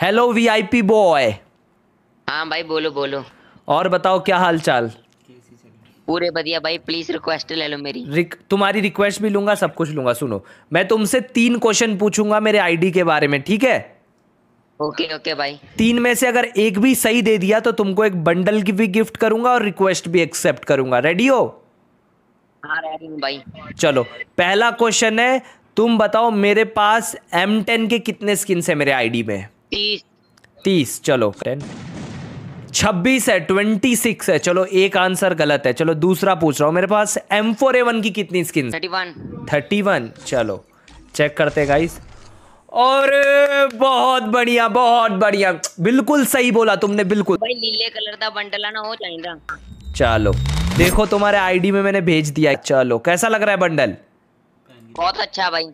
hello VIP boy हाँ भाई बोलो बोलो और बताओ क्या हाल चाल पूरे बढ़िया भाई प्लीज रिक्वेस्ट ले लो मेरी रिक, तुम्हारी रिक्वेस्ट भी लूंगा सब कुछ लूंगा सुनो मैं तुमसे तीन क्वेश्चन पूछूंगा मेरे आईडी के बारे में ठीक है ओके ओके भाई तीन में से अगर एक भी सही दे दिया तो तुमको एक बंडल की भी गिफ्ट करूंगा और रिक्वेस्ट भी एक्सेप्ट करूंगा रेडी हो हाँ, भाई चलो पहला क्वेश्चन है तुम बताओ मेरे पास एम टेन के कितने स्किन है मेरे आईडी में तीस तीस चलो टेन छब्बीस है ट्वेंटी सिक्स है चलो एक आंसर गलत है चलो दूसरा पूछ रहा हूँ मेरे पास एम फोर ए वन की कितनी skin thirty one thirty one चलो चेक करते गाइस और बहुत बढ़िया बहुत बढ़िया बिल्कुल सही बोला तुमने बिल्कुल भाई नीले कलर का बंडल ना हो जाएगा चलो देखो तुम्हारे आईडी में मैंने भेज दिया चलो कैसा लग रहा है बंडल बहुत अच्छा भाई